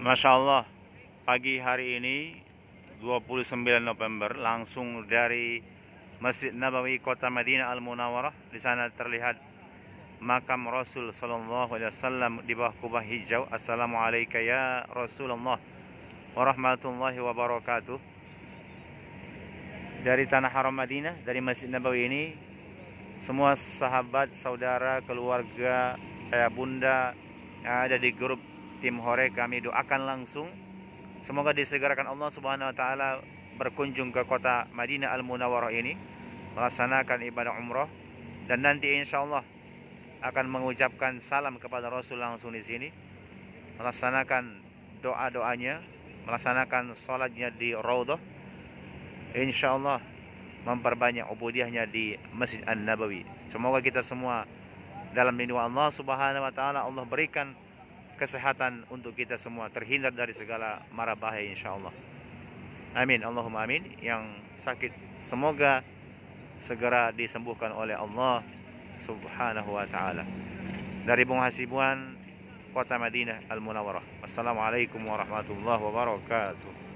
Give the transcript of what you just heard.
Masya Allah pagi hari ini 29 November langsung dari Masjid Nabawi kota Madinah Al Munawwarah di sana terlihat makam Rasul Sallallahu Alaihi Wasallam di bawah kubah hijau Assalamualaikum ya Rasulullah warahmatullahi wabarakatuh dari tanah haram Madinah dari Masjid Nabawi ini semua sahabat saudara keluarga ayah bunda yang ada di grup tim Hore kami doakan langsung semoga disegerakan Allah Subhanahu wa taala berkunjung ke kota Madinah Al Munawwarah ini melaksanakan ibadah umroh dan nanti insya Allah akan mengucapkan salam kepada Rasul langsung di sini melaksanakan doa-doanya melaksanakan sholatnya di Raudhah insya Allah memperbanyak ubudiahnya di Masjid An-Nabawi. Semoga kita semua dalam lindungan Allah Subhanahu wa taala Allah berikan kesehatan untuk kita semua terhindar dari segala mara bahaya insya Allah amin Allahumma amin yang sakit semoga segera disembuhkan oleh Allah subhanahu wa ta'ala dari Bung Hasibuan, kota Madinah Al-Munawwarah Assalamualaikum warahmatullahi wabarakatuh